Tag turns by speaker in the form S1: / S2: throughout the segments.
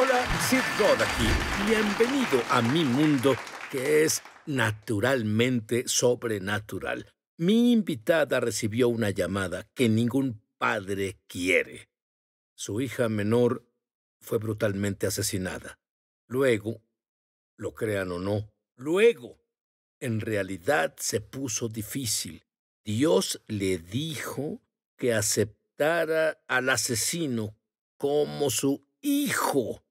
S1: Hola, Sid God aquí. Bienvenido a mi mundo, que es naturalmente sobrenatural. Mi invitada recibió una llamada que ningún padre quiere. Su hija menor fue brutalmente asesinada. Luego, lo crean o no, luego, en realidad se puso difícil. Dios le dijo que aceptara al asesino como su hijo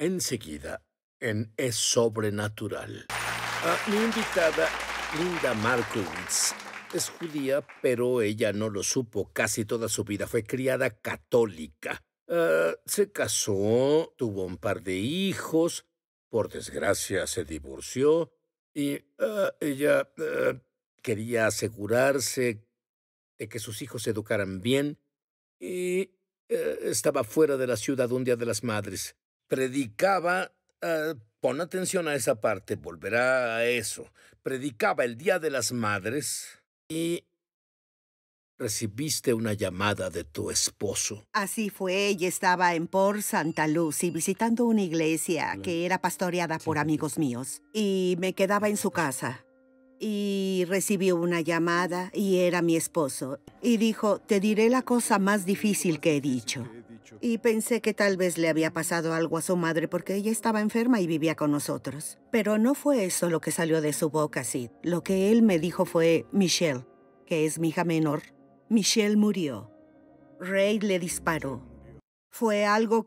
S1: enseguida en Es Sobrenatural. Ah, mi invitada, Linda Markowitz, es judía, pero ella no lo supo casi toda su vida. Fue criada católica. Ah, se casó, tuvo un par de hijos, por desgracia se divorció y ah, ella quería asegurarse de que sus hijos se educaran bien y eh, estaba fuera de la ciudad un día de las madres predicaba, ah, pon atención a esa parte, volverá a eso, predicaba el Día de las Madres y recibiste una llamada de tu esposo.
S2: Así fue, ella estaba en Port Santa y visitando una iglesia que era pastoreada por amigos míos y me quedaba en su casa. Y recibió una llamada y era mi esposo. Y dijo, te diré la cosa más difícil que he dicho y pensé que tal vez le había pasado algo a su madre porque ella estaba enferma y vivía con nosotros. Pero no fue eso lo que salió de su boca, Sid. Lo que él me dijo fue, Michelle, que es mi hija menor, Michelle murió. Ray le disparó. Fue algo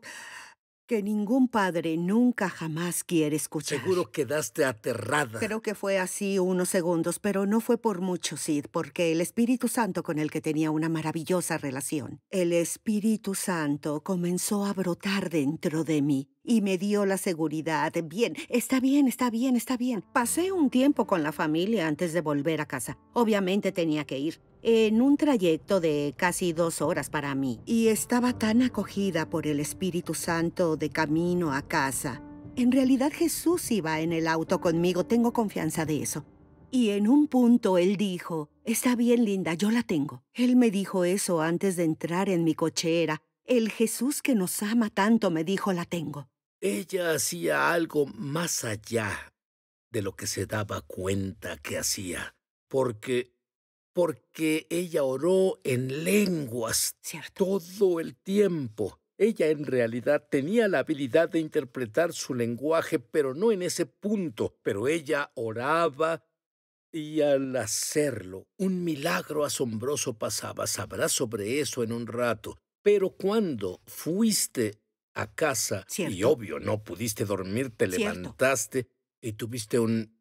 S2: que ningún padre nunca jamás quiere escuchar.
S1: Seguro quedaste aterrada. Creo
S2: que fue así unos segundos, pero no fue por mucho, Sid, porque el Espíritu Santo con el que tenía una maravillosa relación. El Espíritu Santo comenzó a brotar dentro de mí y me dio la seguridad. Bien, está bien, está bien, está bien. Pasé un tiempo con la familia antes de volver a casa. Obviamente tenía que ir en un trayecto de casi dos horas para mí y estaba tan acogida por el Espíritu Santo de camino a casa. En realidad Jesús iba en el auto conmigo, tengo confianza de eso. Y en un punto él dijo, está bien linda, yo la tengo. Él me dijo eso antes de entrar en mi cochera. El Jesús que nos ama tanto me dijo, la tengo.
S1: Ella hacía algo más allá de lo que se daba cuenta que hacía, porque porque ella oró en lenguas todo el tiempo. Ella en realidad tenía la habilidad de interpretar su lenguaje, pero no en ese punto. Pero ella oraba y al hacerlo, un milagro asombroso pasaba. Sabrás sobre eso en un rato. Pero cuando fuiste a casa, y obvio, no pudiste dormir, te levantaste
S2: y tuviste un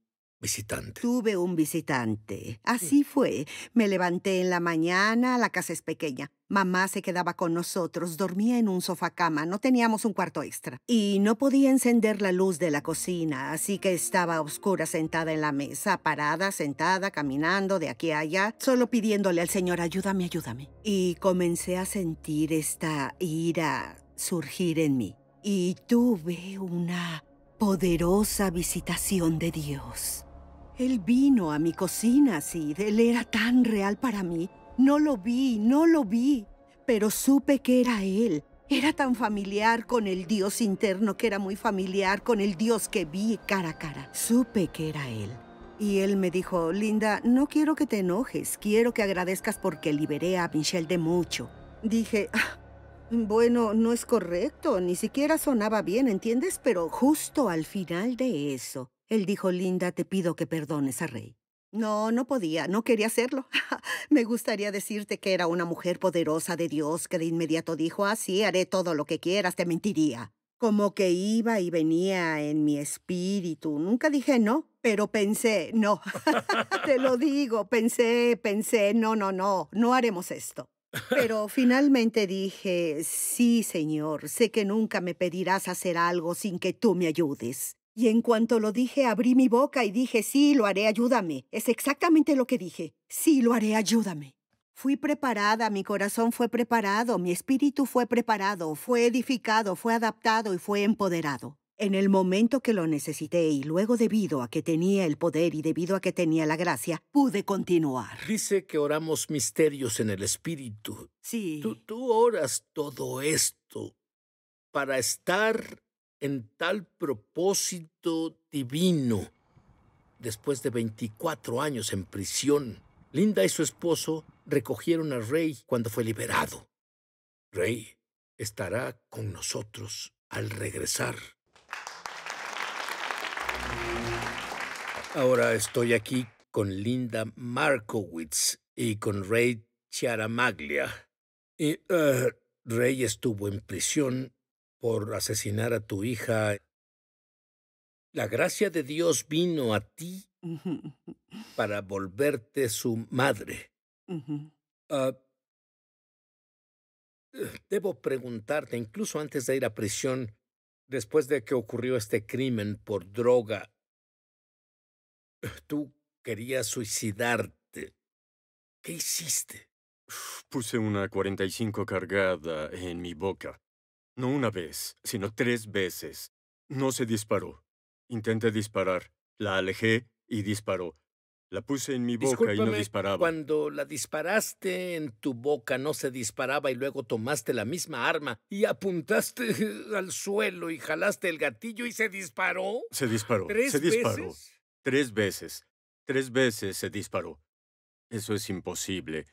S2: visitante. Tuve un visitante. Mm. Así fue. Me levanté en la mañana, la casa es pequeña. Mamá se quedaba con nosotros, dormía en un sofá cama, no teníamos un cuarto extra. Y no podía encender la luz de la cocina, así que estaba oscura sentada en la mesa, parada, sentada, caminando de aquí a allá, solo pidiéndole al Señor, ayúdame, ayúdame. Y comencé a sentir esta ira surgir en mí. Y tuve una poderosa visitación de Dios. Él vino a mi cocina, Sid. Él era tan real para mí. No lo vi, no lo vi. Pero supe que era él. Era tan familiar con el Dios interno que era muy familiar con el Dios que vi cara a cara. Supe que era él. Y él me dijo, Linda, no quiero que te enojes, quiero que agradezcas porque liberé a Michelle de mucho. Dije, ah, bueno, no es correcto, ni siquiera sonaba bien, ¿entiendes? Pero justo al final de eso, él dijo, Linda, te pido que perdones a Rey. No, no podía, no quería hacerlo. Me gustaría decirte que era una mujer poderosa de Dios que de inmediato dijo, así sí, haré todo lo que quieras, te mentiría. Como que iba y venía en mi espíritu. Nunca dije no, pero pensé, no. te lo digo, pensé, pensé, no, no, no, no haremos esto. Pero finalmente dije, sí, señor, sé que nunca me pedirás hacer algo sin que tú me ayudes. Y en cuanto lo dije, abrí mi boca y dije, sí, lo haré, ayúdame. Es exactamente lo que dije. Sí, lo haré, ayúdame. Fui preparada, mi corazón fue preparado, mi espíritu fue preparado, fue edificado, fue adaptado y fue empoderado. En el momento que lo necesité y luego debido a que tenía el poder y debido a que tenía la gracia, pude continuar.
S1: Dice que oramos misterios en el espíritu. Sí. Tú, oras todo esto para estar en tal propósito divino. Después de 24 años en prisión, Linda y su esposo recogieron a Rey cuando fue liberado. Rey estará con nosotros al regresar. Ahora estoy aquí con Linda Markowitz y con Rey Chiaramaglia. Y eh, Rey estuvo en prisión por asesinar a tu hija. La gracia de Dios vino a ti para volverte su madre. Ah, eh, debo preguntarte, incluso antes de ir a prisión, después de que ocurrió este crimen
S3: por droga, tú querías suicidarte. ¿Qué hiciste? Puse una 45 cargada en mi boca. No una vez, sino tres veces. No se disparó. Intenté disparar. La alejé y disparó. La puse en mi boca y no disparaba.
S1: Cuando la disparaste en tu boca no se disparaba y luego tomaste la misma arma y apuntaste al suelo y jalaste el gatillo y se disparó.
S3: Se disparó. ¿Tres se disparó. Tres veces. Tres veces se disparó. Eso es imposible.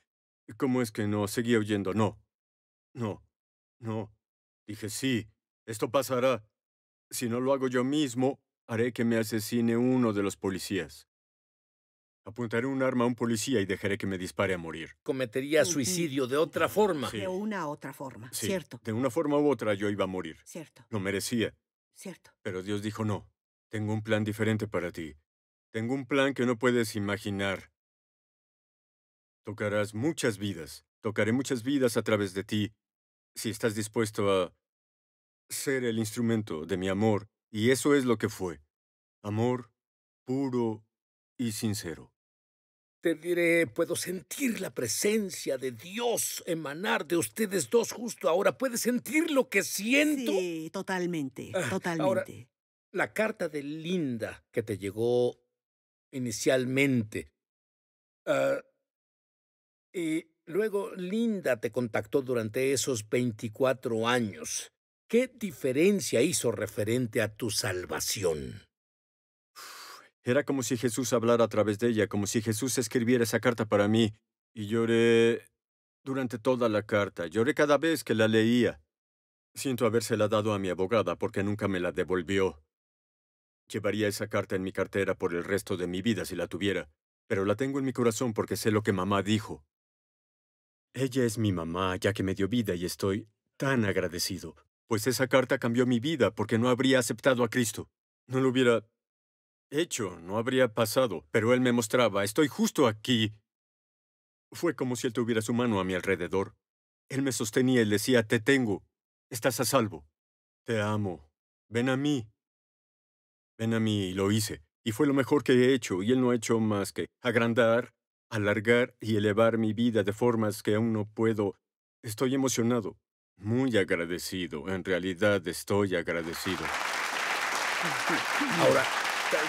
S3: ¿Cómo es que no seguía oyendo? No. No. No. Dije, sí, esto pasará. Si no lo hago yo mismo, haré que me asesine uno de los policías. Apuntaré un arma a un policía y dejaré que me dispare a morir. Cometería suicidio de otra forma. De
S2: una otra forma, cierto.
S3: De una forma u otra yo iba a morir. Cierto. Lo merecía. Cierto. Pero Dios dijo no. Tengo un plan diferente para ti. Tengo un plan que no puedes imaginar. Tocarás muchas vidas. Tocaré muchas vidas a través de ti. Si estás dispuesto a ser el instrumento de mi amor, y eso es lo que fue. Amor puro y sincero.
S1: Te diré, puedo sentir la presencia de Dios emanar de ustedes dos justo ahora. ¿Puedes sentir lo que siento? Sí, totalmente, ah, totalmente. la carta de Linda que te llegó inicialmente. Ah, y luego Linda te contactó durante esos
S3: 24
S1: años. ¿Qué diferencia hizo referente a tu salvación?
S3: Era como si Jesús hablara a través de ella, como si Jesús escribiera esa carta para mí. Y lloré durante toda la carta. Lloré cada vez que la leía. Siento habérsela dado a mi abogada porque nunca me la devolvió. Llevaría esa carta en mi cartera por el resto de mi vida si la tuviera, pero la tengo en mi corazón porque sé lo que mamá dijo. Ella es mi mamá ya que me dio vida y estoy tan agradecido pues esa carta cambió mi vida porque no habría aceptado a Cristo. No lo hubiera hecho, no habría pasado, pero él me mostraba, estoy justo aquí. Fue como si él tuviera su mano a mi alrededor. Él me sostenía y decía, te tengo, estás a salvo, te amo, ven a mí. Ven a mí y lo hice, y fue lo mejor que he hecho, y él no ha hecho más que agrandar, alargar y elevar mi vida de formas que aún no puedo. Estoy emocionado, muy agradecido. En realidad estoy agradecido.
S1: Ahora,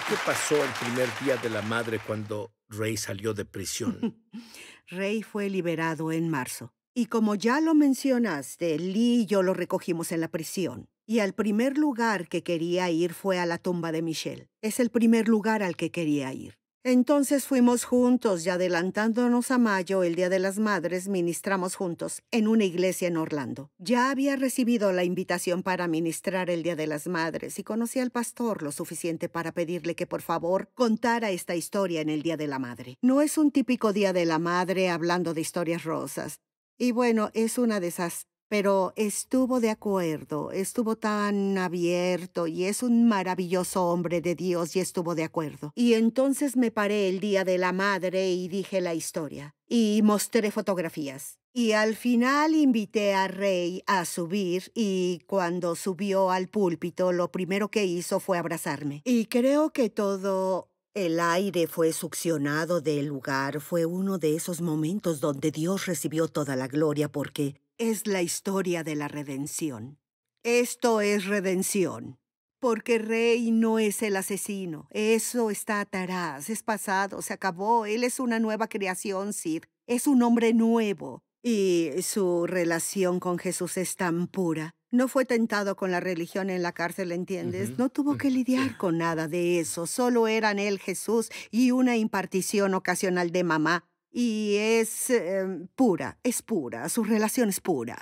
S1: ¿qué pasó el primer día de la madre cuando Rey salió de prisión?
S2: Rey fue liberado en marzo. Y como ya lo mencionaste, Lee y yo lo recogimos en la prisión. Y al primer lugar que quería ir fue a la tumba de Michelle. Es el primer lugar al que quería ir. Entonces fuimos juntos y adelantándonos a mayo, el Día de las Madres, ministramos juntos en una iglesia en Orlando. Ya había recibido la invitación para ministrar el Día de las Madres y conocí al pastor lo suficiente para pedirle que por favor contara esta historia en el Día de la Madre. No es un típico Día de la Madre hablando de historias rosas. Y bueno, es una de esas pero estuvo de acuerdo, estuvo tan abierto y es un maravilloso hombre de Dios y estuvo de acuerdo. Y entonces me paré el día de la madre y dije la historia y mostré fotografías. Y al final invité a Rey a subir y cuando subió al púlpito lo primero que hizo fue abrazarme. Y creo que todo el aire fue succionado del lugar. Fue uno de esos momentos donde Dios recibió toda la gloria porque es la historia de la redención. Esto es redención. Porque Rey no es el asesino. Eso está ataraz. es pasado, se acabó. Él es una nueva creación, Sid. Es un hombre nuevo. Y su relación con Jesús es tan pura. No fue tentado con la religión en la cárcel, ¿entiendes? No tuvo que lidiar con nada de eso. Solo eran él, Jesús, y una impartición ocasional de mamá y es em, pura, es pura, su relación es pura.